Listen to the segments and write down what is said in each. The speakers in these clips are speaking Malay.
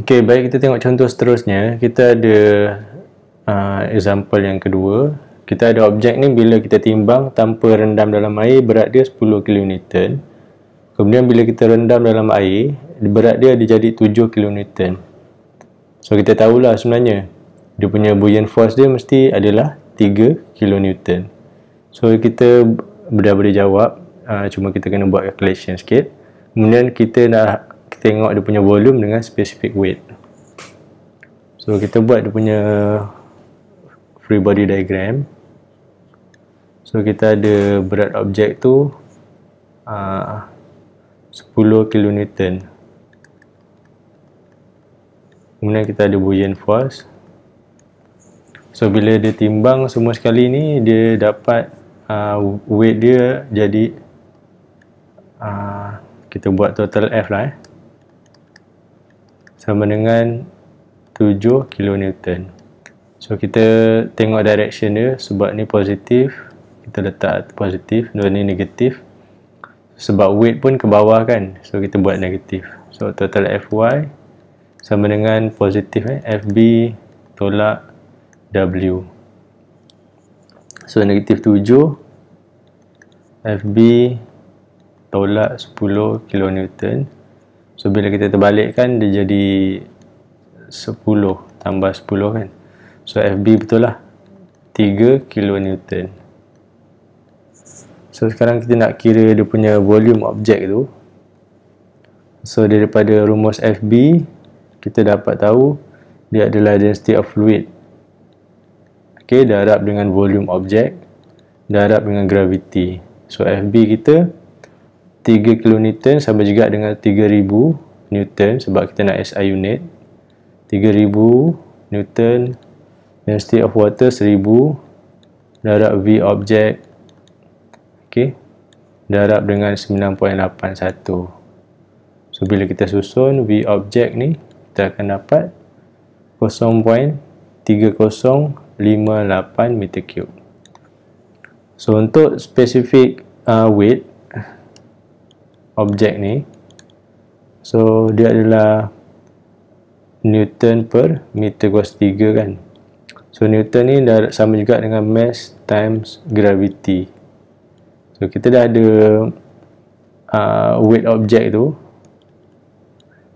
Okey, baik kita tengok contoh seterusnya. Kita ada uh, example yang kedua. Kita ada objek ni bila kita timbang tanpa rendam dalam air, berat dia 10 kN. Kemudian bila kita rendam dalam air, berat dia dia jadi 7 kN. So kita tahulah sebenarnya dia punya buoyant force dia mesti adalah 3 kN. So kita dah boleh jawab, uh, cuma kita kena buat calculation sikit. Kemudian kita nak tengok dia punya volume dengan specific weight so kita buat dia punya free body diagram so kita ada berat objek tu uh, 10 kN kemudian kita ada buoyant force so bila dia timbang semua sekali ni dia dapat uh, weight dia jadi uh, kita buat total F lah eh sama dengan 7 kN. So kita tengok direction dia sebab ni positif, kita letak positif, dan ni negatif. Sebab weight pun ke bawah kan. So kita buat negatif. So total FY sama dengan positif eh FB tolak W. So negatif 7 FB tolak 10 kN. So bila kita terbalikkan dia jadi 10 tambah 10 kan. So FB betul lah 3 kN. So sekarang kita nak kira dia punya volume objek tu. So daripada rumus FB kita dapat tahu dia adalah density of fluid. Okay, darab dengan volume objek, darab dengan graviti. So FB kita 3 kN sama juga dengan 3000 Newton sebab kita nak SI unit 3000 Newton density of water 1000 darab V object ok darab dengan 9.81 so bila kita susun V object ni kita akan dapat 0.3058 meter cube so untuk specific uh, weight objek ni so dia adalah newton per meter kuasa 3 kan so newton ni dah sama juga dengan mass times gravity so kita dah ada uh, weight objek tu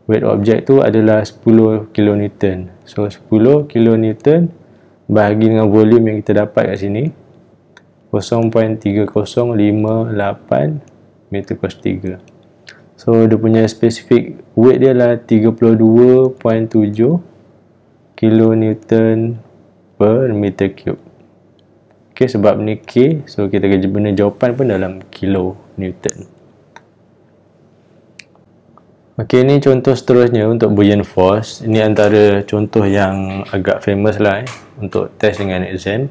weight objek tu adalah 10 kN so 10 kN bahagi dengan volume yang kita dapat kat sini 0.3058 meter kuasa 3 So dia punya specific weight dia lah 32.7 kN per meter cube. Okay, sebab ni K, so kita kerja benda jawapan pun dalam kilo newton. Okay, ni contoh seterusnya untuk buoyant force. Ini antara contoh yang agak famous lah eh, untuk test dengan exam.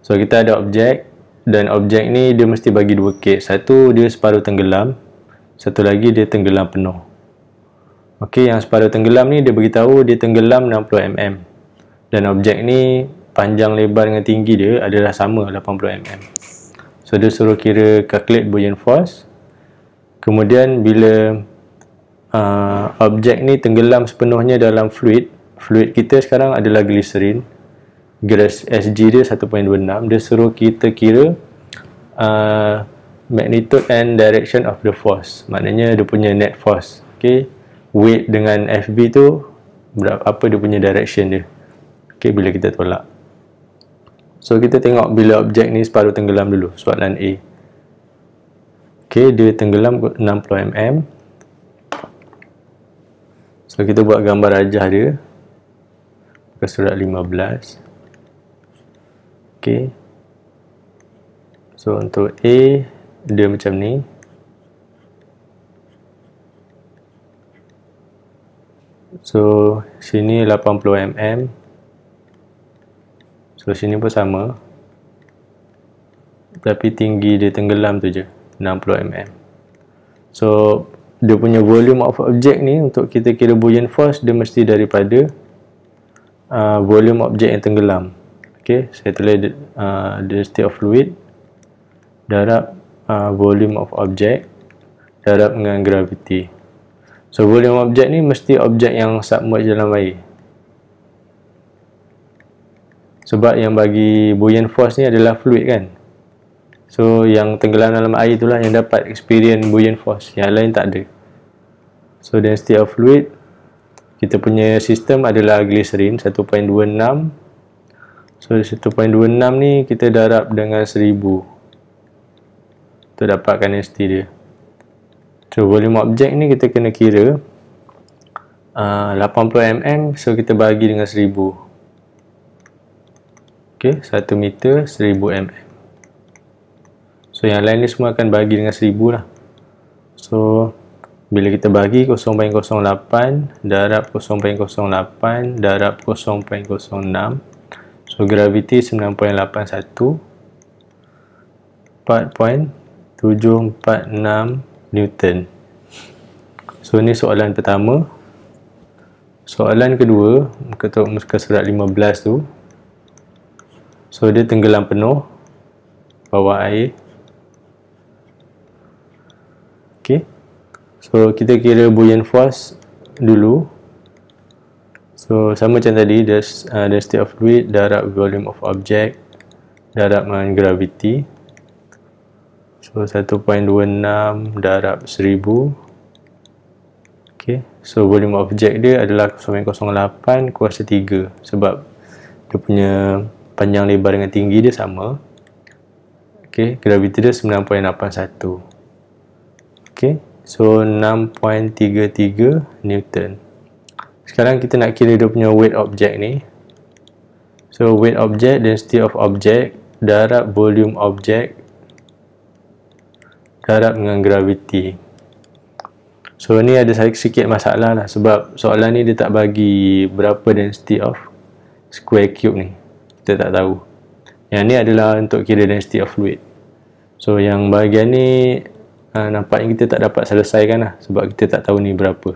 So, kita ada objek dan objek ni dia mesti bagi dua case. Satu, dia separuh tenggelam satu lagi dia tenggelam penuh Okey, yang separuh tenggelam ni dia beritahu dia tenggelam 60mm dan objek ni panjang lebar dengan tinggi dia adalah sama 80mm so dia suruh kira calculate buoyant force kemudian bila uh, objek ni tenggelam sepenuhnya dalam fluid fluid kita sekarang adalah gliserin, gres SG dia 1.26 dia suruh kita kira uh, magnitude and direction of the force maknanya dia punya net force okay weight dengan FB tu apa dia punya direction dia okay bila kita tolak so kita tengok bila objek ni separuh tenggelam dulu soalan A okay dia tenggelam 60mm so kita buat gambar rajah dia ke surat 15 okay so untuk A dia macam ni so sini 80mm so sini pun sama tapi tinggi dia tenggelam tu je 60mm so dia punya volume of object ni untuk kita kira buoyant force dia mesti daripada uh, volume object yang tenggelam ok, saya tulis uh, density of fluid darab uh, volume of object darab dengan gravity so volume objek ni mesti objek yang submerge dalam air sebab yang bagi buoyant force ni adalah fluid kan so yang tenggelam dalam air tu lah yang dapat experience buoyant force yang lain tak ada so density of fluid kita punya sistem adalah glycerin 1.26 so 1.26 ni kita darab dengan 1000 untuk dapatkan density dia so volume objek ni kita kena kira uh, 80mm so kita bagi dengan 1000 ok 1 meter 1000mm so yang lain ni semua akan bagi dengan 1000 lah so bila kita bagi 0.08 darab 0.08 darab 0.06 so graviti 9.81 4.0 7.46 Newton so ni soalan pertama soalan kedua ketuk muska surat 15 tu so dia tenggelam penuh bawah air ok so kita kira buoyant force dulu so sama macam tadi there's, uh, density of fluid, darab volume of object darab dengan gravity So 1.26 darab 1000. Okey. So volume objek dia adalah 0.08 kuasa 3 sebab dia punya panjang lebar dengan tinggi dia sama. Okey, graviti dia 9.81. Okey. So 6.33 Newton. Sekarang kita nak kira dia punya weight objek ni. So weight objek density of object darab volume object darab dengan graviti so ni ada sikit masalah lah sebab soalan ni dia tak bagi berapa density of square cube ni kita tak tahu yang ni adalah untuk kira density of fluid so yang bahagian ni uh, nampaknya kita tak dapat selesaikan lah sebab kita tak tahu ni berapa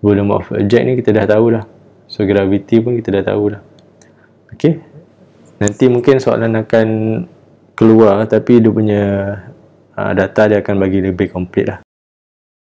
volume of object ni kita dah tahu lah so graviti pun kita dah tahu lah ok nanti mungkin soalan akan keluar tapi dia punya Ah, data dia akan bagi lebih complete lah